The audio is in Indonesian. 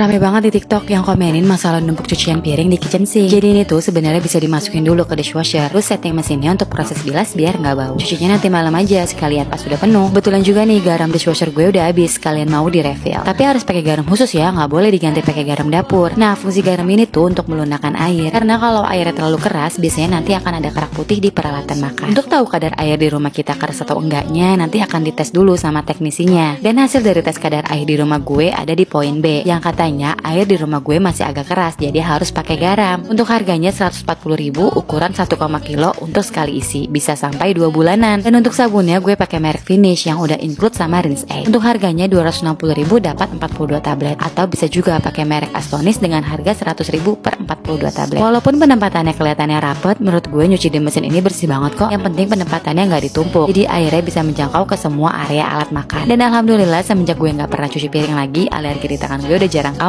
Rame banget di TikTok yang komenin masalah numpuk cucian piring di kitchen sink. Jadi ini tuh sebenarnya bisa dimasukin dulu ke dishwasher, terus setting mesinnya untuk proses bilas biar nggak bau. Cucinya nanti malam aja sekalian pas sudah penuh. Betulan juga nih garam dishwasher gue udah habis, kalian mau di refill. Tapi harus pakai garam khusus ya, nggak boleh diganti pakai garam dapur. Nah, fungsi garam ini tuh untuk melunakkan air. Karena kalau airnya terlalu keras, biasanya nanti akan ada kerak putih di peralatan makan. Untuk tahu kadar air di rumah kita keras atau enggaknya, nanti akan dites dulu sama teknisinya. Dan hasil dari tes kadar air di rumah gue ada di poin B, yang katanya Biasanya air di rumah gue masih agak keras jadi harus pakai garam. Untuk harganya 140.000 ukuran 1, kilo untuk sekali isi bisa sampai 2 bulanan. Dan untuk sabunnya gue pakai merek Finish yang udah include sama rinse aid. Untuk harganya 260.000 dapat 42 tablet atau bisa juga pakai merek Astonis dengan harga 100.000 per 42 tablet. Walaupun penempatannya kelihatannya rapet, menurut gue nyuci di mesin ini bersih banget kok. Yang penting penempatannya nggak ditumpuk. Jadi airnya bisa menjangkau ke semua area alat makan. Dan alhamdulillah semenjak gue nggak pernah cuci piring lagi, alergi di tangan gue udah jarang